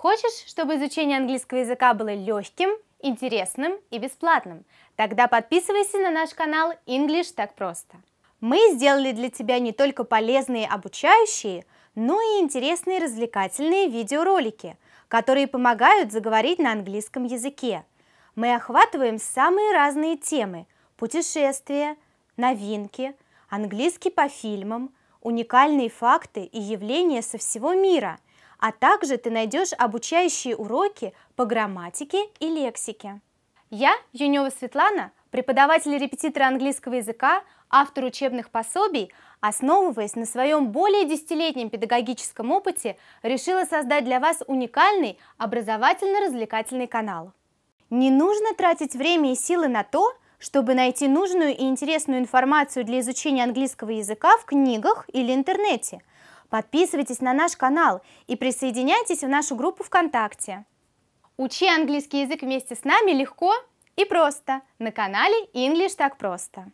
Хочешь, чтобы изучение английского языка было легким, интересным и бесплатным? Тогда подписывайся на наш канал English так просто. Мы сделали для тебя не только полезные обучающие, но и интересные развлекательные видеоролики, которые помогают заговорить на английском языке. Мы охватываем самые разные темы – путешествия, новинки, английский по фильмам, уникальные факты и явления со всего мира – а также ты найдешь обучающие уроки по грамматике и лексике. Я, Юнева Светлана, преподаватель и репетитор английского языка, автор учебных пособий, основываясь на своем более десятилетнем педагогическом опыте, решила создать для вас уникальный образовательно-развлекательный канал. Не нужно тратить время и силы на то, чтобы найти нужную и интересную информацию для изучения английского языка в книгах или интернете – Подписывайтесь на наш канал и присоединяйтесь в нашу группу ВКонтакте. Учи английский язык вместе с нами легко и просто на канале English так просто.